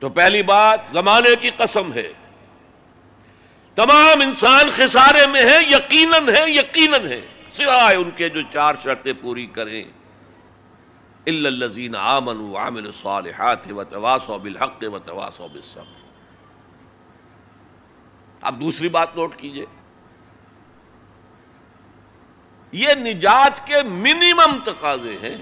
तो पहली बात जमाने की कसम है तमाम इंसान खिसारे में है यकीनन है यकीनन है सिवाय उनके जो चार शर्तें पूरी करें इल्लजीन आमन आमिल सालहात व बिल हक व तवासो बिसम अब दूसरी बात नोट कीजिए ये निजात के मिनिमम तकाजे हैं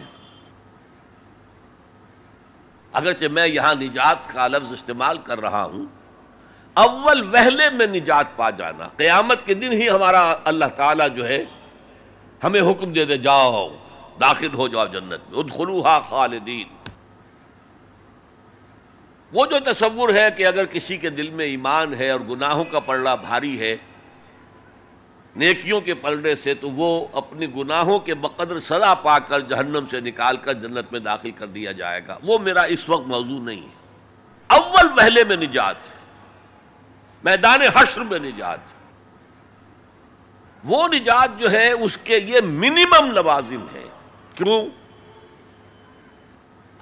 अगरचे मैं यहाँ निजात का लफ्ज़ इस्तेमाल कर रहा हूँ अव्वल वहले में निजात पा जाना क़यामत के दिन ही हमारा अल्लाह ताला जो है हमें हुक्म दे दे जाओ दाखिल हो जाओ जन्नत में उदखलूहा खालदीन वो जो तस्वुर है कि अगर किसी के दिल में ईमान है और गुनाहों का पड़ला भारी है नेकियों के पलने से तो वो अपनी गुनाहों के बकदर सजा पाकर जहन्नम से निकाल कर जन्नत में दाखिल कर दिया जाएगा वो मेरा इस वक्त मौजू नहीं है अव्वल महले में निजात मैदान हश्र में निजात वो निजात जो है उसके ये मिनिमम लवाजिम है क्यों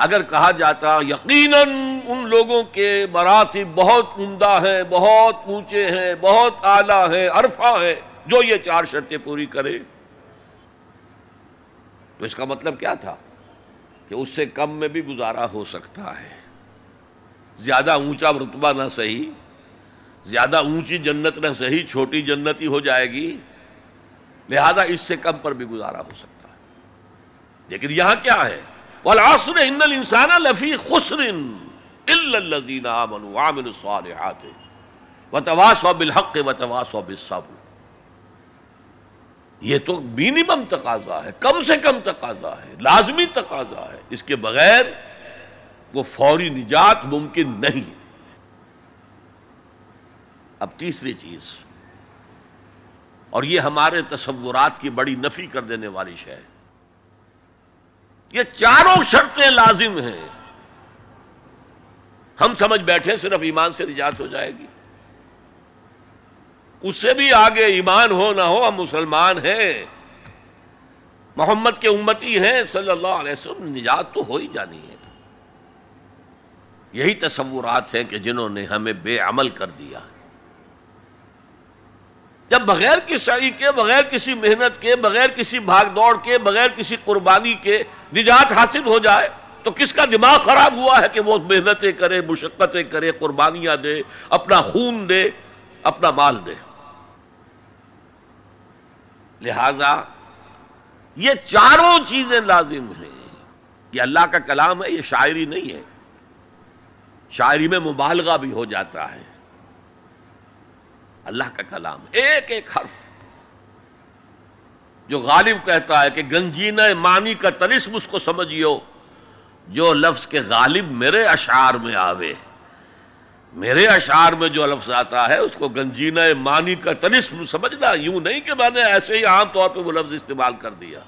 अगर कहा जाता यकीनन उन लोगों के मराठी बहुत उमदा है बहुत ऊंचे हैं बहुत आला है अरफा है जो ये चार शर्तें पूरी करे तो इसका मतलब क्या था कि उससे कम में भी गुजारा हो सकता है ज़्यादा ऊंचा रुतबा ना सही ज़्यादा ऊंची जन्नत ना सही छोटी जन्नत ही हो जाएगी लिहाजा इससे कम पर भी गुजारा हो सकता है लेकिन यहां क्या है वल आसर इंसान लफ़ी खुसरिन इल्लजीना आमन आमिन साल बिलहक व ये तो मिनिमम तकाजा है कम से कम तकाजा है लाजमी तकाजा है इसके बगैर वो फौरी निजात मुमकिन नहीं अब तीसरी चीज और ये हमारे तस्वुरात की बड़ी नफी कर देने वाली शय ये चारों शर्तें लाजिम हैं हम समझ बैठे सिर्फ ईमान से निजात हो जाएगी उससे भी आगे ईमान हो ना हो हम मुसलमान हैं मोहम्मद के उम्मती हैं सल्लल्लाहु अलैहि वसल्लम निजात तो हो ही जानी है यही तस्वुरात हैं कि जिन्होंने हमें बेअमल कर दिया जब बगैर किसी के बगैर किसी मेहनत के बगैर किसी भागदौड़ के बगैर किसी कुर्बानी के निजात हासिल हो जाए तो किसका दिमाग खराब हुआ है कि वो मेहनतें करे मुशक्क़तें करे कुर्बानियां दे अपना खून दे अपना माल दे लिहाजा ये चारों चीजें लाजिम हैं ये अल्लाह का कलाम है ये शायरी नहीं है शायरी में मुबालगा भी हो जाता है अल्लाह का कलाम एक एक हर्फ जो गालिब कहता है कि गंजीना मानी का तलिस्म उसको समझियो जो लफ्ज़ के गालिब मेरे अशार में आवे मेरे अशार में जो लफ्ज आता है उसको गंजीना मानी का तनिस्म समझना यूं नहीं कि मैंने ऐसे ही आम तौर पर वो लफ्ज इस्तेमाल कर दिया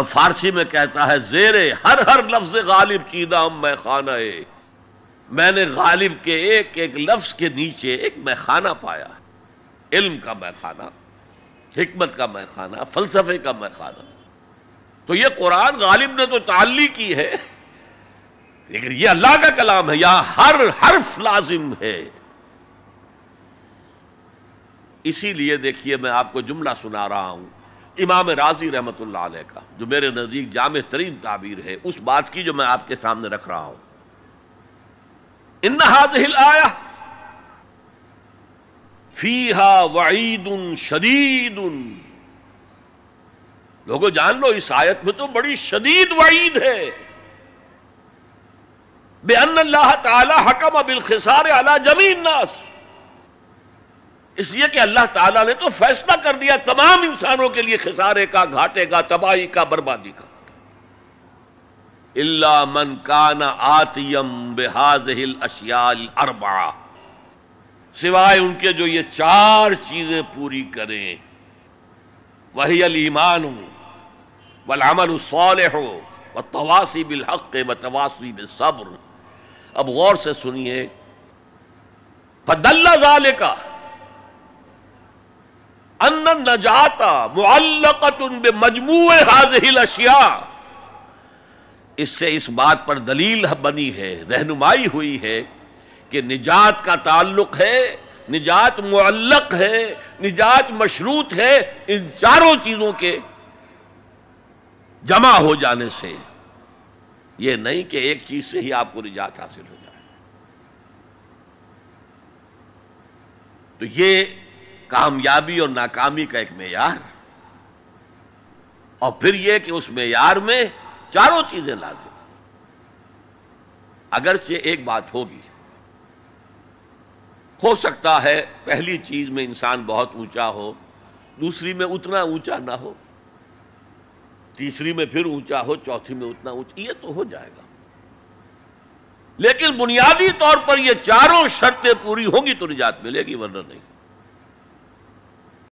अब फारसी में कहता है जेरे हर हर लफ्ज गालिब चीदा मैं खाना है मैंने गालिब के एक एक लफ्ज के नीचे एक मैखाना पाया इल्म का मैखाना हमत का मैखाना फलसफे का मैखाना तो ये कुरान गालिब ने तो ताली की है लेकिन यह अल्लाह का कलाम है यहां हर हर्फ लाजिम है इसीलिए देखिए मैं आपको जुमला सुना रहा हूं इमाम राजी रहमत का जो मेरे नज़दीक जाम तरीन ताबीर है उस बात की जो मैं आपके सामने रख रहा हूं इन हाजिल आया फीहा वईद शदीद लोगों जान लो इस आयत में तो बड़ी शदीद वईद है बेअल्लाह ताला अला जमीन नास इसलिए कि अल्लाह ताला ने तो फैसला कर दिया तमाम इंसानों के लिए खिसारे का घाटे का तबाही का बर्बादी का इल्ला मन काना आतियम बेहाज हिल अशियाल अरबा सिवाय उनके जो ये चार चीजें पूरी करें वही अल ईमान हो वल अमल सौल हो व तवासी बिल हक व तवासी बिल सब्र अब गौर से सुनिए फदल्ला जाले का अन्न नजाता मुअल्लकतुन बे मजमू हाजिल अशिया इससे इस बात पर दलील बनी है रहनुमाई हुई है कि निजात का ताल्लुक है निजात मुअल्लक है निजात मशरूत है इन चारों चीजों के जमा हो जाने से ये नहीं कि एक चीज से ही आपको निजात हासिल हो जाए तो ये कामयाबी और नाकामी का एक मैार और फिर यह कि उस मैार में चारों चीजें लाजिम अगरचे एक बात होगी हो सकता है पहली चीज में इंसान बहुत ऊंचा हो दूसरी में उतना ऊंचा ना हो तीसरी में फिर ऊंचा हो चौथी में उतना ऊंचा ये तो हो जाएगा लेकिन बुनियादी तौर पर ये चारों शर्तें पूरी होंगी तो निजात मिलेगी वरना नहीं